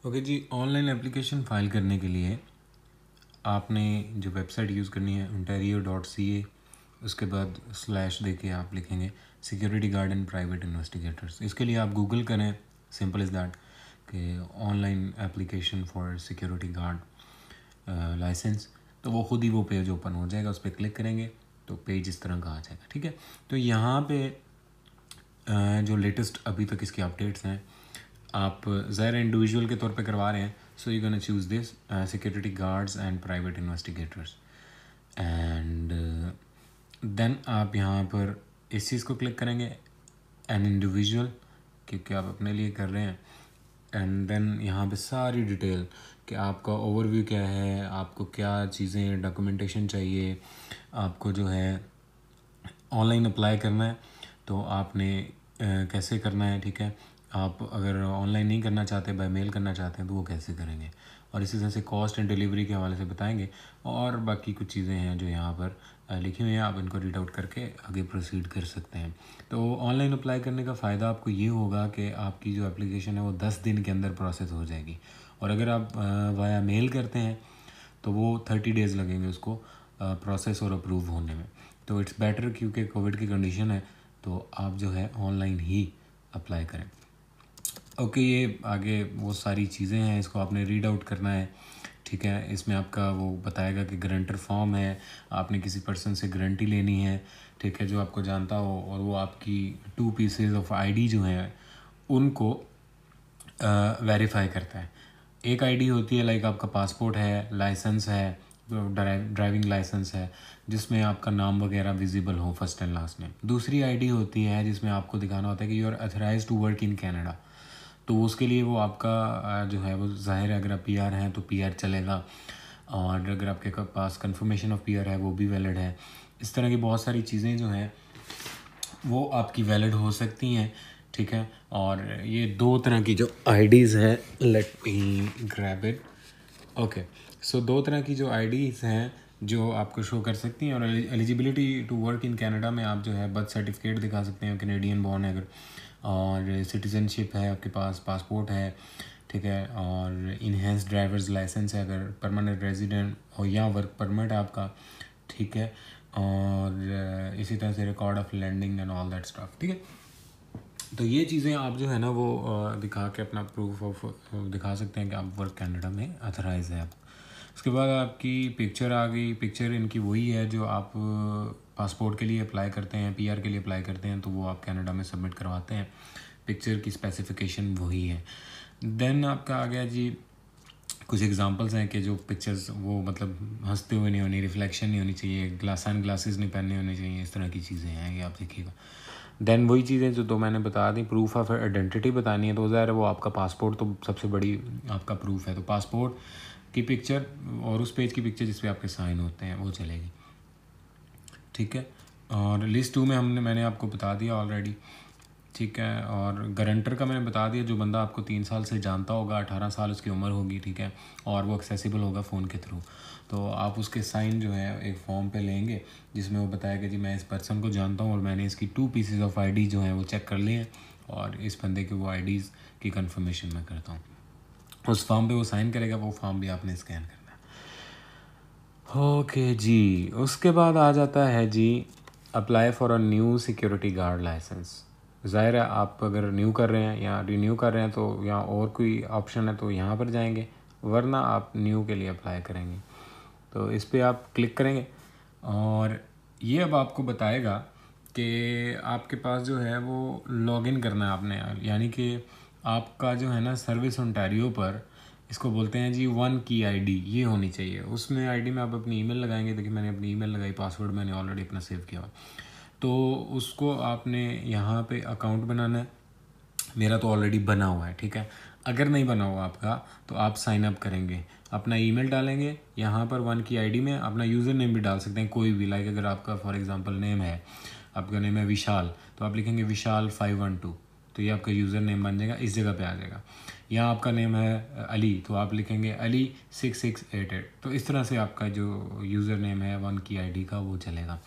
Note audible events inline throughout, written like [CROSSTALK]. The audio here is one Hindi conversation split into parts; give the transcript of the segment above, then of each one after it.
ओके okay जी ऑनलाइन एप्लीकेशन फाइल करने के लिए आपने जो वेबसाइट यूज़ करनी है ओंटारियो डॉट सी ए उसके बाद स्लैश दे के आप लिखेंगे security guard and private investigators इसके लिए आप गूगल करें सिंपल इज़ दैट कि online application for security guard license तो वो खुद ही वो पेज ओपन हो जाएगा उस पर क्लिक करेंगे तो पेज इस तरह का आ जाएगा ठीक है तो यहाँ पे uh, जो लेटेस्ट अभी तक इसकी अपडेट्स हैं आप ज़ाहिर इंडिविजुअल के तौर पे करवा रहे हैं so you can choose this security guards and private investigators and then आप यहाँ पर इस चीज़ को क्लिक करेंगे एन इंडिविजुअल क्योंकि आप अपने लिए कर रहे हैं एंड देन यहाँ पे सारी डिटेल कि आपका ओवरव्यू क्या है आपको क्या चीज़ें डॉक्यूमेंटेशन चाहिए आपको जो है ऑनलाइन अप्लाई करना है तो आपने uh, कैसे करना है ठीक है आप अगर ऑनलाइन नहीं करना चाहते बाय मेल करना चाहते हैं तो वो कैसे करेंगे और इसी तरह से कॉस्ट एंड डिलीवरी के हवाले से बताएंगे और बाकी कुछ चीज़ें हैं जो यहाँ पर लिखी हुई हैं आप इनको रीड आउट करके आगे प्रोसीड कर सकते हैं तो ऑनलाइन अप्लाई करने का फ़ायदा आपको ये होगा कि आपकी जो एप्लीकेशन है वो दस दिन के अंदर प्रोसेस हो जाएगी और अगर आप वाया मेल करते हैं तो वो थर्टी डेज़ लगेंगे उसको प्रोसेस और अप्रूव होने में तो इट्स बेटर क्योंकि कोविड की कंडीशन है तो आप जो है ऑनलाइन ही अप्लाई करें ओके ये आगे वो सारी चीज़ें हैं इसको आपने रीड आउट करना है ठीक है इसमें आपका वो बताएगा कि ग्रंटर फॉर्म है आपने किसी पर्सन से गारंटी लेनी है ठीक है जो आपको जानता हो और वो आपकी टू पीसेज ऑफ आईडी जो हैं उनको वेरीफाई करता है एक आईडी होती है लाइक आपका पासपोर्ट है लाइसेंस है ड्राइविंग लाइसेंस है जिसमें आपका नाम वगैरह विजिबल हो फर्स्ट एंड लास्ट नेम दूसरी आईडी होती है जिसमें आपको दिखाना होता है कि you are authorise to work in Canada तो उसके लिए वो आपका जो है वो ज़ाहिर है अगर आप पी आर हैं तो पी आर चलेगा और अगर आपके पास कन्फर्मेशन ऑफ पी आर है वो भी वैलिड है इस तरह की बहुत सारी चीज़ें जो हैं वो आपकी वैलिड हो सकती हैं ठीक है और ये दो तरह की जो आईडीज़ हैं let me grab it okay so दो तरह की जो आईडीज़ हैं जो आपको शो कर सकती हैं और eligibility to work in Canada में आप जो है बर्थ सर्टिफिकेट दिखा सकते हैं कैनेडियन बॉर्न है अगर और सिटीज़नशिप है आपके पास पासपोर्ट है ठीक है और इनहेंस ड्राइवर्स लाइसेंस है अगर परमानेंट रेजिडेंट हो या वर्क परमिट आपका ठीक है और इसी तरह से record of landing and all that stuff ठीक है तो ये चीज़ें आप जो है ना वो दिखा के अपना प्रूफ ऑफ दिखा सकते हैं कि आप वर्क कैनेडा में अथराइज है आप उसके बाद आपकी पिक्चर आ गई पिक्चर इनकी वही है जो आप पासपोर्ट के लिए अप्लाई करते हैं पी के लिए अप्लाई करते हैं तो वो आप कैनेडा में सबमिट करवाते हैं पिक्चर की स्पेसिफिकेशन वही है देन आपका आ गया जी कुछ एग्जांपल्स हैं कि जो पिक्चर्स वो मतलब हंसते हुए नहीं होनी रिफ्लेक्शन नहीं होनी चाहिए ग्लास एंड ग्लासेस नहीं पहनने होने चाहिए इस तरह की चीज़ें हैं ये आप देखिएगा देन वही चीज़ें जो तो मैंने बता दी प्रूफ ऑफ आइडेंटिटी बतानी है तो ज़ाहिर है वो आपका पासपोर्ट तो सबसे बड़ी आपका प्रूफ है तो पासपोर्ट की पिक्चर और उस पेज की पिक्चर जिस पर आपके साइन होते हैं वो चलेगी ठीक है और लिस्ट टू में हमने मैंने आपको बता दिया ऑलरेडी ठीक है और गारंटर का मैंने बता दिया जो बंदा आपको तीन साल से जानता होगा अठारह साल उसकी उम्र होगी ठीक है और वो एक्सेसिबल होगा फ़ोन के थ्रू तो आप उसके साइन जो है एक फॉर्म पे लेंगे जिसमें वो बताया कि जी मैं इस पर्सन को जानता हूँ और मैंने इसकी टू पीसेज ऑफ आईडी जो हैं वो चेक कर लिए हैं और इस बंदे के वो आईडीज़ की कंफर्मेशन मैं करता हूँ उस फॉर्म पे वो साइन करेगा वो फॉर्म भी आपने स्कैन करना ओके जी उसके बाद आ जाता है जी apply for a new security guard license ज़ाहिर है आप अगर न्यू कर रहे हैं या रिन्यू कर रहे हैं तो यहाँ और कोई ऑप्शन है तो यहाँ पर जाएंगे वरना आप न्यू के लिए अप्लाई करेंगे तो इस पर आप क्लिक करेंगे और ये अब आपको बताएगा कि आपके पास जो है वो लॉगिन करना है आपने यानी कि आपका जो है ना सर्विस ओंटारियो पर इसको बोलते हैं जी वन की आईडी ये होनी चाहिए उसमें आईडी में आप अपनी ईमेल लगाएंगे देखिए मैंने अपनी ईमेल लगाई पासवर्ड मैंने ऑलरेडी अपना सेव किया हुआ तो उसको आपने यहाँ पे अकाउंट बनाना है मेरा तो ऑलरेडी बना हुआ है ठीक है अगर नहीं बना हुआ आपका तो आप साइन अप करेंगे अपना ईमेल डालेंगे यहाँ पर वन की आईडी में अपना यूज़र नेम भी डाल सकते हैं कोई भी लाइक अगर आपका फॉर एग्जांपल नेम है आपका नेम है विशाल तो आप लिखेंगे विशाल फाइव वन टू तो ये आपका यूज़र नेम बन जाएगा इस जगह पे आ जाएगा यहाँ आपका नेम है अली तो आप लिखेंगे Ali six six eight eight तो इस तरह से आपका जो यूज़र नेम है वन की आईडी का वो चलेगा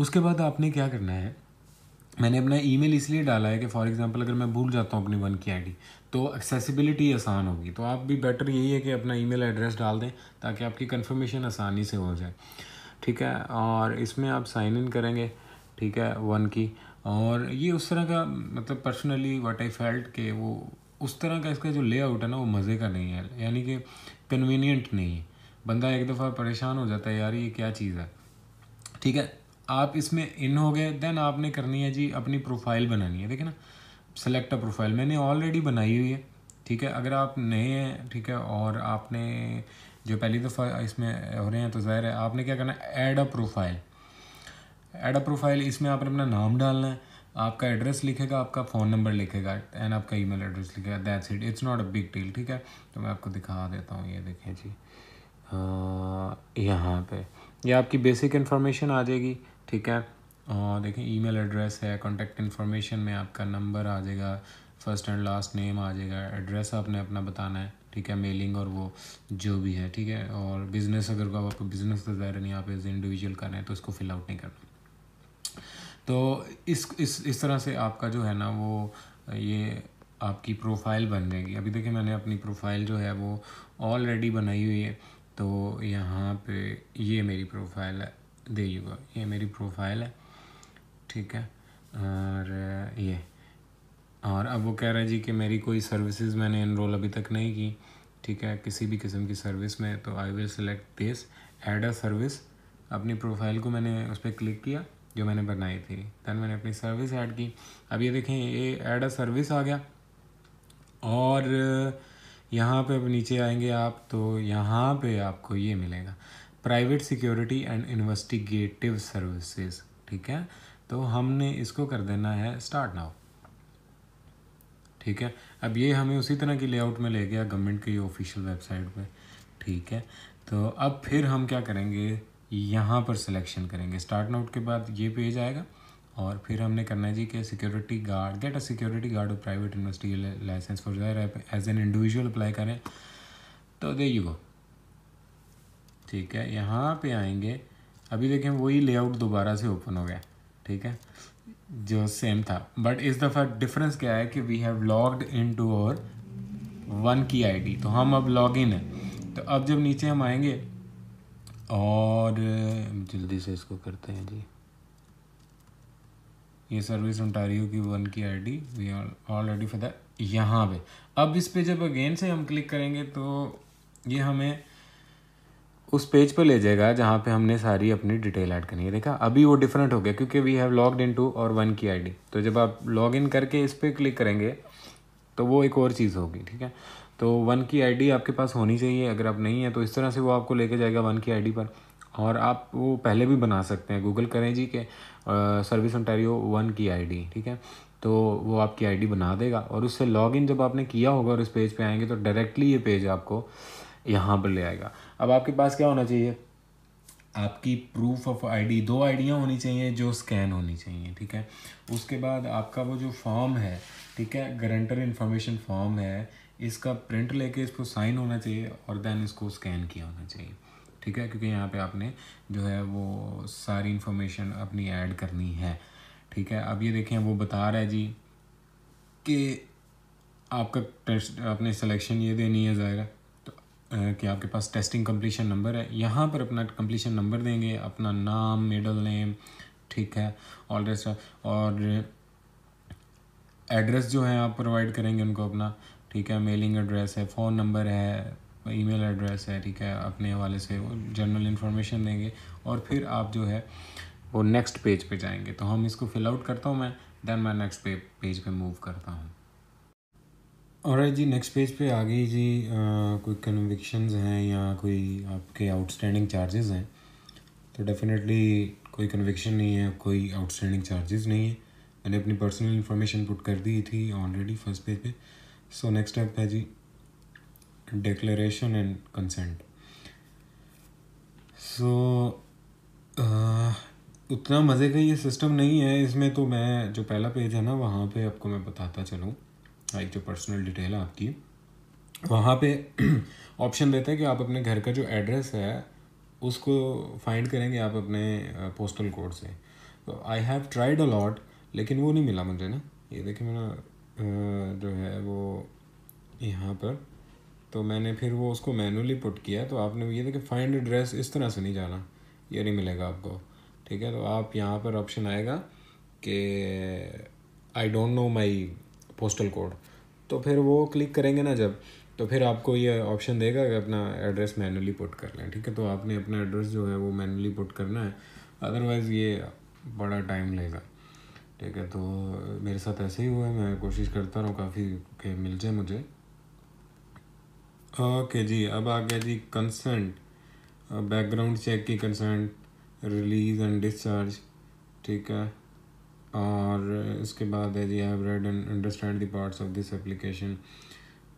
उसके बाद आपने क्या करना है मैंने अपना ईमेल इसलिए डाला है कि फॉर एग्जांपल अगर मैं भूल जाता हूँ अपनी वन की आईडी तो एक्सेसिबिलिटी आसान होगी तो आप भी बेटर यही है कि अपना ई एड्रेस डाल दें ताकि आपकी कन्फर्मेशन आसानी से हो जाए ठीक है और इसमें आप साइन इन करेंगे ठीक है वन की और ये उस तरह का मतलब पर्सनली व्हाट आई फेल्ट के वो उस तरह का इसका जो लेआउट है ना वो मज़े का नहीं है यानी कि कन्वीनियंट नहीं है बंदा एक दफ़ा परेशान हो जाता है यार ये क्या चीज़ है ठीक है आप इसमें इन हो गए देन आपने करनी है जी अपनी प्रोफाइल बनानी है देखिए ना सेलेक्ट अ प्रोफाइल मैंने ऑलरेडी बनाई हुई है ठीक है अगर आप नए हैं ठीक है और आपने जो पहली दफ़ा इसमें हो रहे हैं तो ज़ाहिर है आपने क्या करना है add a profile add a profile इसमें आपने अपना नाम डालना है आपका एड्रेस लिखेगा आपका फ़ोन नंबर लिखेगा एंड आपका ईमेल एड्रेस लिखेगा that's it it's not a big deal ठीक है तो मैं आपको दिखा देता हूँ ये देखें जी यहाँ पे ये आपकी बेसिक इन्फॉर्मेशन आ जाएगी ठीक है और देखें ईमेल एड्रेस है कॉन्टेक्ट इन्फॉर्मेशन में आपका नंबर आ जाएगा फर्स्ट एंड लास्ट नेम आ जाएगा एड्रेस आपने अपना बताना है ठीक है मेलिंग और वो जो भी है ठीक है और बिज़नेस अगर आपको बिज़नेस का ज़ाहिर नहीं आप एज इंडिविजुअल कर रहे हैं तो उसको फिल आउट नहीं करना तो इस इस इस तरह से आपका जो है ना वो ये आपकी प्रोफाइल बन जाएगी अभी देखिए मैंने अपनी प्रोफाइल जो है वो ऑलरेडी बनाई हुई है तो यहाँ पे ये मेरी प्रोफाइल है दे ये मेरी प्रोफाइल है ठीक है और ये और अब वो कह रहा है जी कि मेरी कोई सर्विसेज मैंने इनरोल अभी तक नहीं की ठीक है किसी भी किस्म की सर्विस में तो I will select this add a service अपनी प्रोफाइल को मैंने उस पर क्लिक किया जो मैंने बनाई थी दैन मैंने अपनी सर्विस ऐड की अब ये देखें ये ऐड अ सर्विस आ गया और यहाँ पे अब नीचे आएंगे आप तो यहाँ पे आपको ये मिलेगा private security and investigative services ठीक है तो हमने इसको कर देना है स्टार्ट नाउ ठीक है अब ये हमें उसी तरह की लेआउट में ले गया गवर्नमेंट की ऑफिशियल वेबसाइट पे ठीक है तो अब फिर हम क्या करेंगे यहाँ पर सिलेक्शन करेंगे स्टार्ट नोट के बाद ये पेज आएगा और फिर हमने करना है जी कि security guard get a security guard of private university license for जाहिर एज एन इंडिविजुअल अप्लाई करें तो दे यू गो ठीक है यहाँ पे आएंगे अभी देखें वही लेआउट दोबारा से ओपन हो गया ठीक है जो सेम था बट इस दफ़ा डिफरेंस क्या है कि we have logged in to our one key ID तो हम अब लॉग इन हैं तो अब जब नीचे हम आएंगे और जल्दी से इसको करते हैं जी ये सर्विस ओंटारियो की one key ID we are already for that यहाँ पे अब इस पे जब अगेन से हम क्लिक करेंगे तो ये हमें उस पेज पर ले जाएगा जहाँ पे हमने सारी अपनी डिटेल ऐड करनी है देखा अभी वो डिफरेंट हो गया क्योंकि we have logged in to our one key ID तो जब आप लॉग इन करके इस पर क्लिक करेंगे तो वो एक और चीज़ होगी ठीक है तो वन की आईडी आपके पास होनी चाहिए अगर आप नहीं है तो इस तरह से वो आपको लेके जाएगा वन की आईडी पर और आप वो पहले भी बना सकते हैं गूगल करें जी के service Ontario one key ID ठीक है तो वो आपकी आईडी बना देगा और उससे लॉगिन जब आपने किया होगा और इस पेज पे आएंगे तो डायरेक्टली ये पेज आपको यहाँ पर ले आएगा अब आपके पास क्या होना चाहिए आपकी प्रूफ ऑफ आईडी दो आईडियाँ होनी चाहिए जो स्कैन होनी चाहिए ठीक है उसके बाद आपका वो जो फॉर्म है ठीक है गारंटर इन्फॉर्मेशन फॉर्म है इसका प्रिंट लेके इसको साइन होना चाहिए और देन इसको स्कैन किया होना चाहिए ठीक है क्योंकि यहाँ पे आपने जो है वो सारी इन्फॉर्मेशन अपनी ऐड करनी है ठीक है अब ये देखें वो बता रहा है जी कि आपका टेस्ट आपने सिलेक्शन ये देनी है ज़ाहिर तो कि आपके पास टेस्टिंग कम्प्लीशन नंबर है यहाँ पर अपना कम्प्लीशन नंबर देंगे अपना नाम मिडल नेम ठीक है ऑल और एड्रेस जो है आप प्रोवाइड करेंगे उनको अपना ठीक है मेलिंग एड्रेस है फ़ोन नंबर है ईमेल एड्रेस है ठीक है अपने हवाले से वो जनरल इन्फॉर्मेशन देंगे और फिर आप जो है वो नेक्स्ट पेज पे जाएंगे तो हम इसको फिल आउट करता हूँ मैं देन मैं नेक्स्ट पे पेज पे मूव करता हूँ और जी नेक्स्ट पेज पे आ गई जी आ, कोई कन्विक्शंस हैं या कोई आपके आउटस्टैंडिंग चार्जेस हैं तो डेफिनेटली कोई कन्विक्शन नहीं है कोई आउटस्टैंडिंग चार्जेस नहीं है मैंने अपनी पर्सनल इन्फॉर्मेशन पुट कर दी थी ऑलरेडी फर्स्ट पेज पे सो नेक्स्ट स्टेप है जी डिक्लेरेशन एंड कंसेंट सो उतना मज़े का ये सिस्टम नहीं है इसमें तो मैं जो पहला पेज है ना वहाँ पे आपको मैं बताता चलूँ एक जो पर्सनल डिटेल है आपकी वहाँ पे ऑप्शन [CLEARS THROAT] देता है कि आप अपने घर का जो एड्रेस है उसको फाइंड करेंगे आप अपने पोस्टल कोड से तो आई हैव ट्राइड अलॉट लेकिन वो नहीं मिला मुझे ना ये देखिए मैंने जो है वो यहाँ पर तो मैंने फिर वो उसको मैनुअली पुट किया तो आपने ये था कि फाइंड एड्रेस इस तरह से नहीं जाना ये नहीं मिलेगा आपको ठीक है तो आप यहाँ पर ऑप्शन आएगा कि I don't know my postal code तो फिर वो क्लिक करेंगे ना जब तो फिर आपको ये ऑप्शन देगा कि अपना एड्रेस मैनुअली पुट कर लें ठीक है तो आपने अपना एड्रेस जो है वो मैनुअली पुट करना है अदरवाइज़ ये बड़ा टाइम लेगा ठीक है तो मेरे साथ ऐसे ही हुआ है मैं कोशिश करता रहा काफ़ी के मिल जाए मुझे ओके जी अब आ गया जी कंसेंट बैकग्राउंड चेक की कंसेंट रिलीज एंड डिस्चार्ज ठीक है और इसके बाद है जी have read and understand parts of this application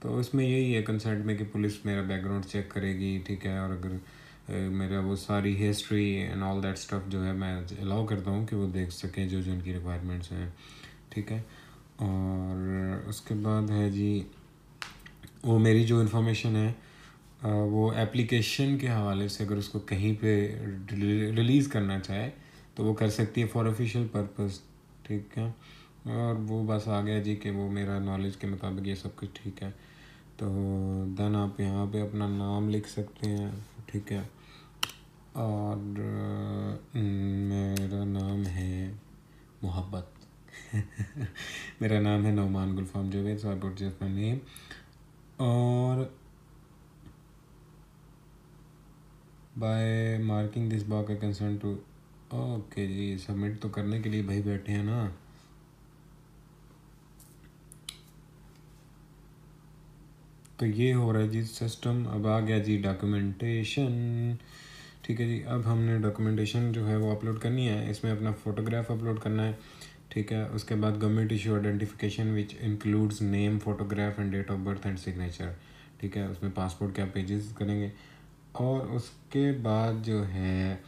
तो इसमें यही है कंसेंट में कि पुलिस मेरा बैकग्राउंड चेक करेगी ठीक है और अगर मेरा वो सारी history and all that stuff जो है मैं अलाउ करता हूँ कि वो देख सकें जो जो उनकी रिक्वायरमेंट्स हैं ठीक है और उसके बाद है जी वो मेरी जो इन्फॉर्मेशन है वो एप्लीकेशन के हवाले से अगर उसको कहीं पे रिलीज़ करना चाहे तो वो कर सकती है फॉर ऑफिशियल पर्पस ठीक है और वो बस आ गया जी कि वो मेरा नॉलेज के मुताबिक ये सब कुछ ठीक है तो देन आप यहाँ पे अपना नाम लिख सकते हैं ठीक है और मेरा नाम है मोहब्बत [LAUGHS] मेरा नाम है Nauman Gulfam Javed so I just name or by marking this box I concern to okay जी सबमिट तो करने के लिए भाई बैठे हैं ना तो ये हो रहा है जी सिस्टम अब आ गया जी डॉक्यूमेंटेशन ठीक है जी अब हमने डॉक्यूमेंटेशन जो है वो अपलोड करनी है इसमें अपना फ़ोटोग्राफ अपलोड करना है ठीक है उसके बाद government issue identification which includes name photograph and date of birth and signature ठीक है उसमें पासपोर्ट के आप पेजेस करेंगे और उसके बाद जो है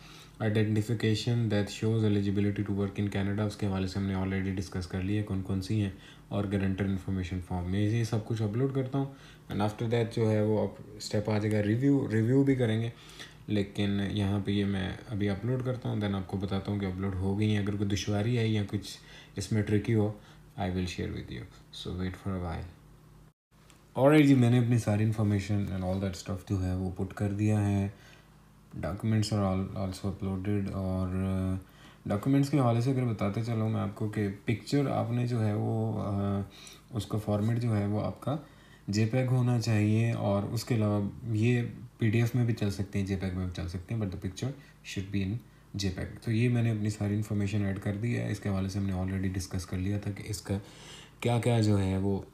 identification that shows eligibility to work in Canada उसके हवाले से हमने ऑलरेडी डिस्कस कर लिया कौन कौन सी हैं और गारंटर इन्फॉर्मेशन फॉर्म में ये सब कुछ अपलोड करता हूँ एंड आफ्टर दैट जो है वो स्टेप आ जाएगा रिव्यू रिव्यू भी करेंगे लेकिन यहाँ पे ये मैं अभी अपलोड करता हूँ देन आपको बताता हूँ कि अपलोड हो गई है अगर कोई दुशारी आई या कुछ इसमें ट्रिकी हो I will share with you so wait for a while और जी मैंने अपनी सारी information and all that stuff जो है वो पुट कर दिया है डॉक्यूमेंट्स आर ऑल्सो अपलोडेड और डॉक्यूमेंट्स uh, के हवाले से अगर बताते चलूँ मैं आपको कि पिक्चर आपने जो है वो आ, uh, उसका फॉर्मेट जो है वो आपका जे होना चाहिए और उसके अलावा ये पी में भी चल सकते हैं जे में भी चल सकते हैं but the picture should be in J तो ये मैंने अपनी सारी इन्फॉर्मेशन ऐड कर दी है इसके हवाले से हमने ऑलरेडी डिस्कस कर लिया था कि इसका क्या क्या जो है वो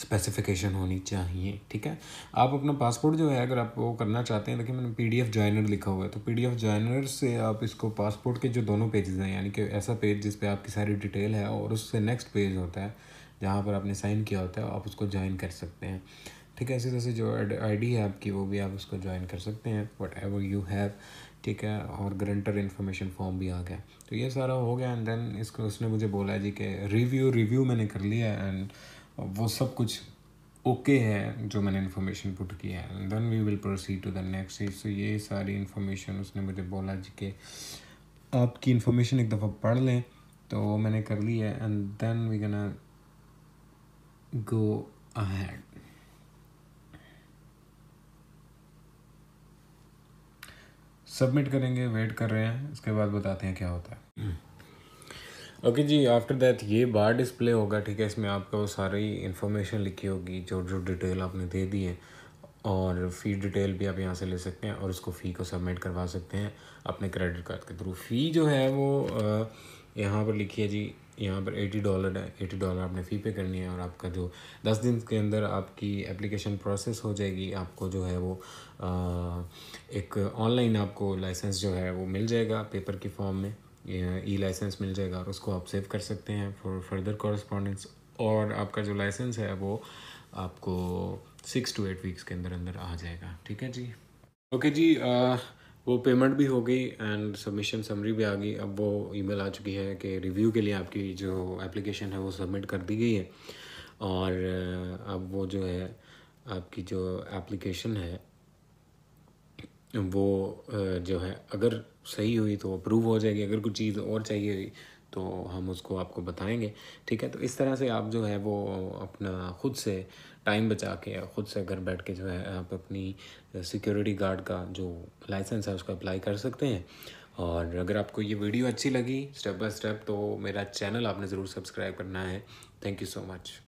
स्पेसिफिकेशन होनी चाहिए ठीक है आप अपना पासपोर्ट जो है अगर आप वो करना चाहते हैं देखिए मैंने पी डी एफ जॉइनर लिखा हुआ है तो पी डी एफ जॉइनर से आप इसको पासपोर्ट के जो दोनों पेजेस हैं यानी कि ऐसा पेज जिस पे आपकी सारी डिटेल है और उससे नेक्स्ट पेज होता है जहाँ पर आपने साइन किया होता है आप उसको ज्वाइन कर सकते हैं ठीक है इसी तरह से जो आईडी है आपकी वो भी आप उसको ज्वाइन कर सकते हैं वट एवर यू हैव ठीक है और ग्रंटर इन्फॉर्मेशन फॉर्म भी आ गया तो ये सारा हो गया एंड देन इसको उसने मुझे बोला जी कि रिव्यू रिव्यू मैंने कर लिया एंड वो सब कुछ ओके okay है जो मैंने इन्फॉर्मेशन पुट किया है then we will proceed to the next so ये सारी इन्फॉर्मेशन उसने मुझे बोला जी कि आपकी इन्फॉर्मेशन एक दफ़ा पढ़ लें तो वो मैंने कर ली है and then we can go ahead submit करेंगे वेट कर रहे हैं उसके बाद बताते हैं क्या होता है ओके हम्म। okay जी आफ्टर दैट ये बार डिस्प्ले होगा ठीक है इसमें आपका वो सारी इन्फॉर्मेशन लिखी होगी जो जो डिटेल आपने दे दी है और फ़ी डिटेल भी आप यहाँ से ले सकते हैं और उसको फ़ी को सबमिट करवा सकते हैं अपने क्रेडिट कार्ड के थ्रू फ़ी जो है वो यहाँ पर लिखी है जी यहाँ पर एटी डॉलर है एटी डॉलर आपने फ़ी पे करनी है और आपका जो दस दिन के अंदर आपकी एप्लीकेशन प्रोसेस हो जाएगी आपको जो है वो आ, एक ऑनलाइन आपको लाइसेंस जो है वो मिल जाएगा पेपर की फॉर्म में ई लाइसेंस मिल जाएगा और उसको आप सेव कर सकते हैं फॉर फर्दर कॉरस्पॉन्डेंस और आपका जो लाइसेंस है वो आपको सिक्स टू एट वीक्स के अंदर अंदर आ जाएगा ठीक है जी ओके okay जी आ, वो पेमेंट भी हो गई एंड सबमिशन समरी भी आ गई अब वो ईमेल आ चुकी है कि रिव्यू के लिए आपकी जो एप्लीकेशन है वो सबमिट कर दी गई है और अब वो जो है आपकी जो एप्लीकेशन है वो जो है अगर सही हुई तो अप्रूव हो जाएगी अगर कुछ चीज़ और चाहिए हुई तो हम उसको आपको बताएंगे ठीक है तो इस तरह से आप जो है वो अपना खुद से टाइम बचा के ख़ुद से घर बैठ के जो है आप अपनी सिक्योरिटी गार्ड का जो लाइसेंस है उसको अप्लाई कर सकते हैं और अगर आपको ये वीडियो अच्छी लगी स्टेप बाय स्टेप तो मेरा चैनल आपने ज़रूर सब्सक्राइब करना है थैंक यू सो मच